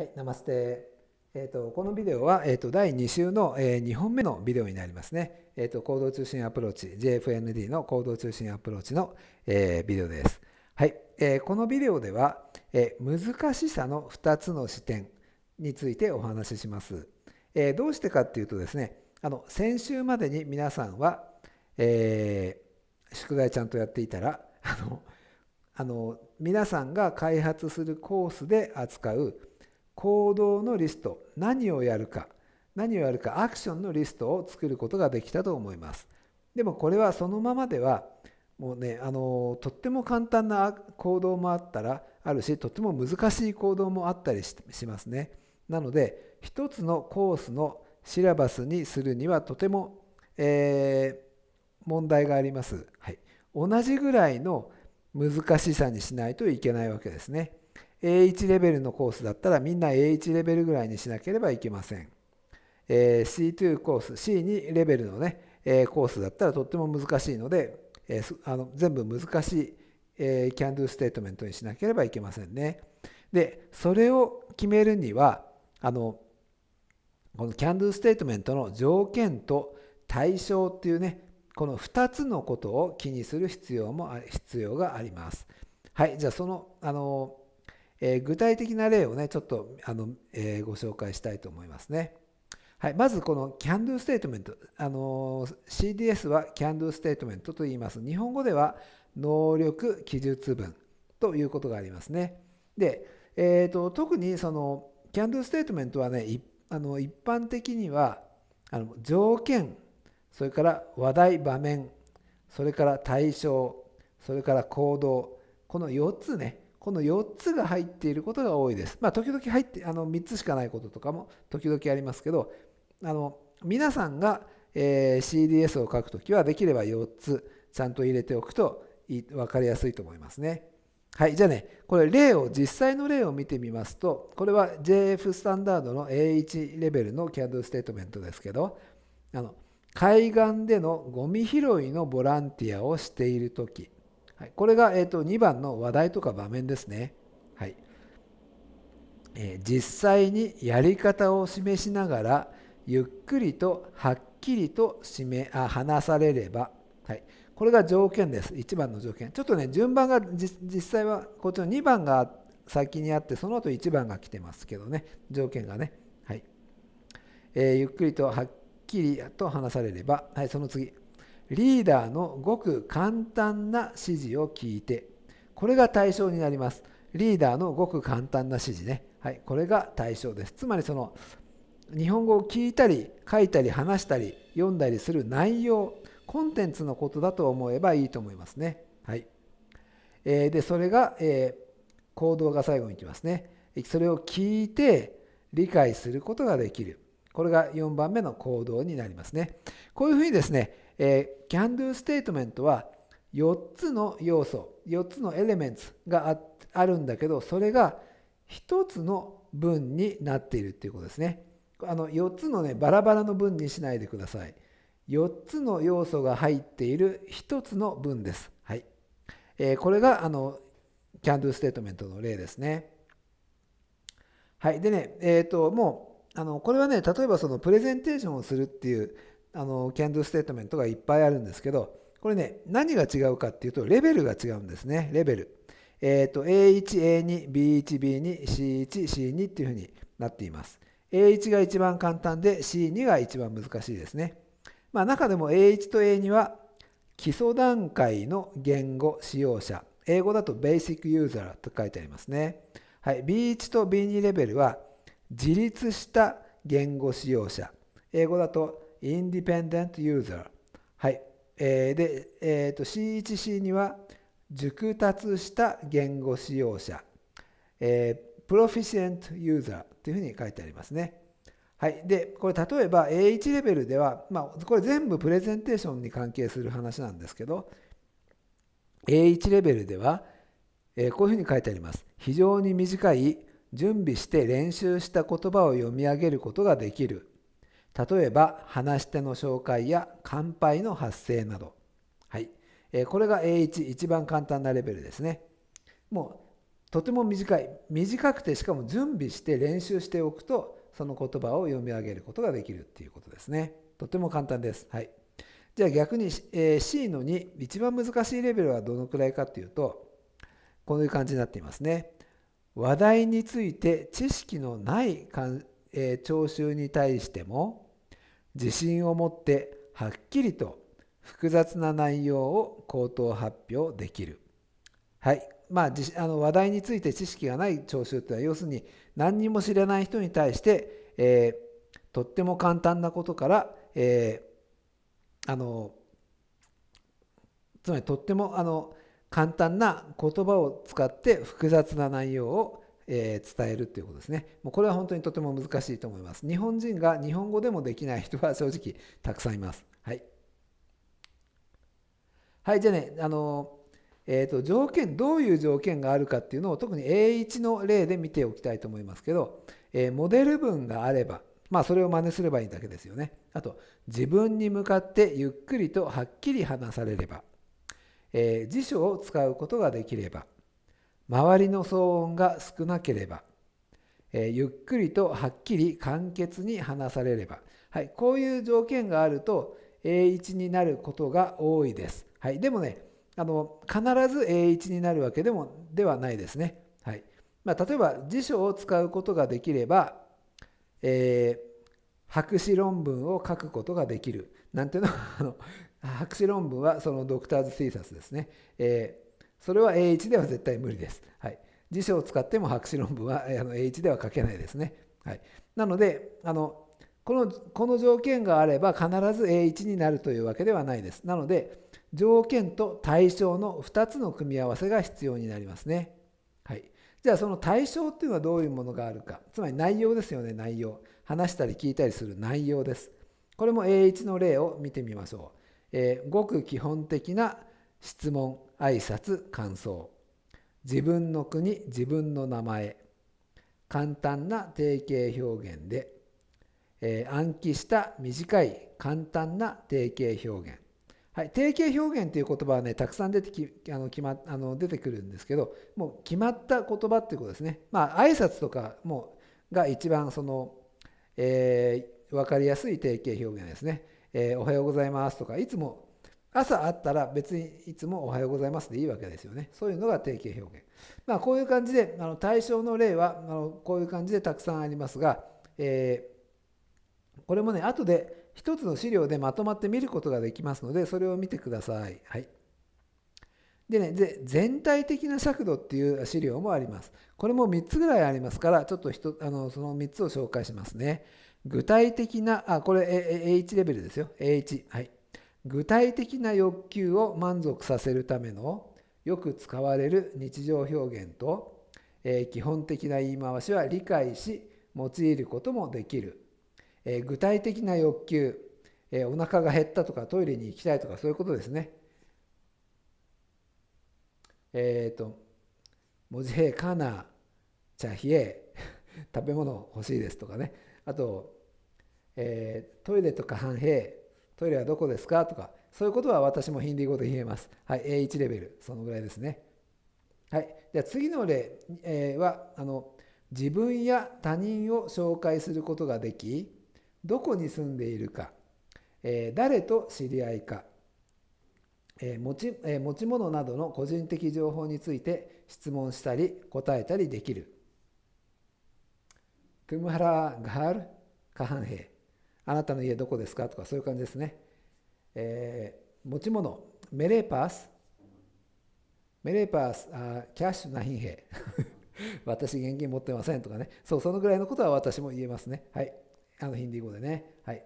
はい、ナマステ。えーと、このビデオは、えーと、第2週の、えー、2本目のビデオになりますね。えーと、と行動通信アプローチ JFND の行動通信アプローチの、えー、ビデオです。はい、えー、このビデオでは、えー、難しさの2つの視点についてお話しします。えー、どうしてかっていうとですねあの先週までに皆さんは、えー、宿題ちゃんとやっていたらあのあの皆さんが開発するコースで扱う行動のリスト何をやるか何をやるかアクションのリストを作ることができたと思いますでもこれはそのままではもうねあのとっても簡単な行動もあったらあるしとっても難しい行動もあったりしますねなので一つのコースのシラバスにするにはとても、えー、問題があります、はい、同じぐらいの難しさにしないといけないわけですね。A1 レベルのコースだったらみんな A1 レベルぐらいにしなければいけません。えー、C2 コース、C2 レベルのね、えー、コースだったらとっても難しいので、えー、あの全部難しい、えー、can do ステートメントにしなければいけませんね。で、それを決めるには、あの、この can do ステートメントの条件と対象っていうね、この2つのことを気にする必要も必要があります。はい、じゃあその、あの、えー、具体的な例をね、ちょっとあの、えー、ご紹介したいと思いますね。はい、まずこの can do statement、あの CDS は can do statement と言います。日本語では能力記述文ということがありますね。で、えーと、と特にその can do statement はね、あの一般的にはあの条件、それから話題、場面、それから対象、それから行動、この4つね、この4つが入っていることが多いです。まあ、時々入ってあの3つしかないこととかも時々ありますけどあの皆さんが、え CDS を書くときはできれば4つちゃんと入れておくと分かりやすいと思いますね。はい、じゃあね、これ例を、実際の例を見てみますと、これは JF スタンダードの A1 レベルの CAD ステートメントですけど、あの海岸でのゴミ拾いのボランティアをしているとき、はい、これが、えー、と2番の話題とか場面ですね。はいえー、実際にやり方を示しながらゆっくりとはっきりと示あ話されれば、はい、これが条件です1番の条件ちょっとね順番が実際はこっちの2番が先にあってその後1番が来てますけどね条件がね、はいえー、ゆっくりとはっきりと話されれば、はい、その次リーダーのごく簡単な指示を聞いてこれが対象になりますリーダーのごく簡単な指示ね、はい、これが対象ですつまりその日本語を聞いたり書いたり話したり読んだりする内容コンテンツのことだと思えばいいと思いますねはいえー、でそれが、えー、行動が最後にいきますねそれを聞いて理解することができるこれが4番目の行動になりますね。こういうふうにですね、えー、can do ステートメントは4つの要素、4つのエレメンツがあるんだけど、それが1つの文になっているっていうことですね。あの4つのね、バラバラの文にしないでください。4つの要素が入っている1つの文です。はい。えー、これがあの can do ステートメントの例ですね。はい。でね、えっ、ー、と、もう、あのこれはね例えばそのプレゼンテーションをするっていうあの can do ステートメントがいっぱいあるんですけどこれね何が違うかっていうとレベルが違うんですねレベル。えっ、ー、と A1、A2、B1、B2、C1、C2 っていうふうになっています。A1 が一番簡単で C2 が一番難しいですね。まあ、中でも A1 と A2 は基礎段階の言語使用者。英語だと Basic User と書いてありますね。はい、B1 と B2 レベルは自立した言語使用者。英語だと independent user。はい。えー、で、えーと、C1C には熟達した言語使用者。えー、プロフィシ e ントユーザーというふうに書いてありますね。はい、でこれ例えば A1 レベルでは、まあ、これ全部プレゼンテーションに関係する話なんですけど A1 レベルでは、えー、こういうふうに書いてあります。非常に短い準備して練習した言葉を読み上げることができる。例えば、話し手の紹介や乾杯の発声など。はい。えー、これが A1、一番簡単なレベルですね。もう、とても短い。短くて、しかも準備して練習しておくと、その言葉を読み上げることができるっていうことですね。とても簡単です。はい。じゃあ逆に、えー、C の2、一番難しいレベルはどのくらいかっていうと、こういう感じになっていますね。話題について知識のない、え聴衆に対しても自信を持ってはっきりと複雑な内容を口頭発表できる。はい、まあ、あの話題について知識がない聴衆というのは要するに何にも知らない人に対して、えー、とっても簡単なことから、えー、あのつまりとってもあの簡単な言葉を使って複雑な内容をえ伝えるということですね。もうこれは本当にとても難しいと思います。日本人が日本語でもできない人は正直たくさんいます。はい。はい、じゃあね、あの、えーと、と条件どういう条件があるかっていうのを特に A1 の例で見ておきたいと思いますけど、えー、モデル文があれば、まあ、それを真似すればいいだけですよね。あと自分に向かってゆっくりとはっきり話されればえー、辞書を使うことができれば周りの騒音が少なければ、えー、ゆっくりとはっきり簡潔に話されれば、はい、こういう条件があると A1 になることが多いです。はい、でもねあの必ず A1 になるわけでもではないですね。はいまあ、例えば辞書を使うことができれば、えー、博士論文を書くことができるなんていうのは の博士論文はそのドクターズ・シーサスですね、えー、それは A1 では絶対無理です、はい、辞書を使っても博士論文はあの A1 では書けないですね、はい、なのであのこのこの条件があれば必ず A1 になるというわけではないですなので条件と対象の2つの組み合わせが必要になりますね、はい、じゃあその対象っていうのはどういうものがあるかつまり内容ですよね内容話したり聞いたりする内容ですこれも A1 の例を見てみましょうえー、ごく基本的な質問挨拶感想自分の国自分の名前簡単な定型表現で、えー、暗記した短い簡単な定型表現、はい、定型表現という言葉はねたくさん出てきあの決、ま、あの出てくるんですけどもう決まった言葉っていうことですねまあ挨拶とかもが一番その、えー、分かりやすい定型表現ですね。えー、おはようございますとか、いつも朝あったら別にいつもおはようございますでいいわけですよね。そういうのが定型表現。まあ、こういう感じで、あの対象の例はあのこういう感じでたくさんありますが、えー、これもね、後で1つの資料でまとまって見ることができますので、それを見てください。はい。でね、で全体的な尺度っていう資料もあります。これも3つぐらいありますから、ちょっとあのその3つを紹介しますね。具体的な、あ、これ a レベルですよ。a はい。具体的な欲求を満足させるためのよく使われる日常表現と、えー、基本的な言い回しは理解し用いることもできる、えー、具体的な欲求、えー、お腹が減ったとかトイレに行きたいとかそういうことですねえっ、ー、と文字兵かな茶冷え食べ物欲しいですとかねあとえー、トイレとか半兵トイレはどこですかとかそういうことは私もヒンディー語で言えます。はい、A1 レベル、そのぐらいですね。はい、じゃ次の例、えー、はあの自分や他人を紹介することができどこに住んでいるか、えー、誰と知り合いか、えー、持ちえ持ち物などの個人的情報について質問したり答えたりできる。トゥムハラガールカハンヘイあなたの家どこですかとかそういう感じですね。えー、持ち物、メレーパース、メレーパース、あキャッシュなヒンヘ私現金持ってませんとかね。そう、そのぐらいのことは私も言えますね。はい。あのヒンディー語でね。はい。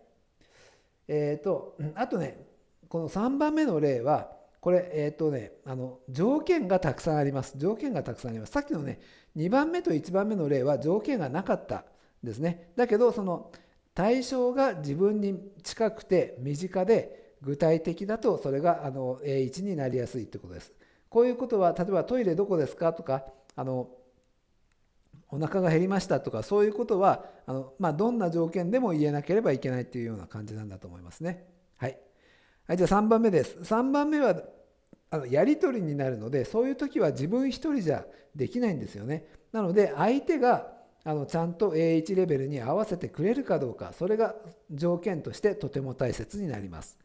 えっ、ー、と、あとね、この3番目の例は、これ、えっ、ー、とね、あの、条件がたくさんあります。条件がたくさんあります。さっきのね、2番目と1番目の例は条件がなかったですね。だけど、その、対象が自分に近くて身近で具体的だとそれがあの A1 になりやすいってことです。こういうことは例えばトイレどこですかとかあのお腹が減りましたとかそういうことはあの、まあ、どんな条件でも言えなければいけないというような感じなんだと思いますね。はい、はい、じゃあ3番目です。3番目はあのやり取りになるのでそういう時は自分一人じゃできないんですよね。なので相手があのちゃんと A1 レベルに合わせてくれるかどうかそれが条件としてとても大切になります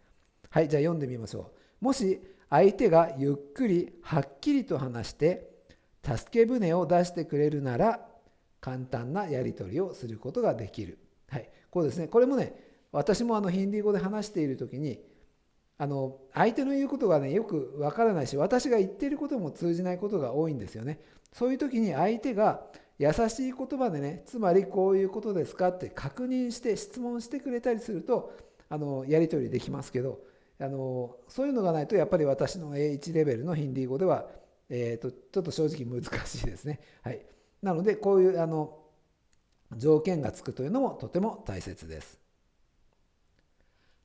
はいじゃあ読んでみましょうもし相手がゆっくりはっきりと話して助け舟を出してくれるなら簡単なやり取りをすることができるはいこうですねこれもね私もあのヒンディー語で話している時にあの相手の言うことがねよくわからないし私が言っていることも通じないことが多いんですよねそういう時に相手が優しい言葉でねつまりこういうことですかって確認して質問してくれたりするとあのやり取りできますけどあのそういうのがないとやっぱり私の A1 レベルのヒンディー語では、えーと、ちょっと正直難しいですね。はい、なのでこういうあの条件がつくというのもとても大切です。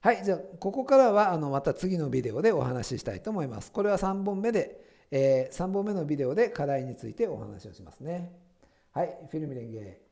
はい、じゃあここからはあのまた次のビデオでお話ししたいと思います。これは3本目で、えー、3本目のビデオで課題についてお話をしますね。Hay filmine göre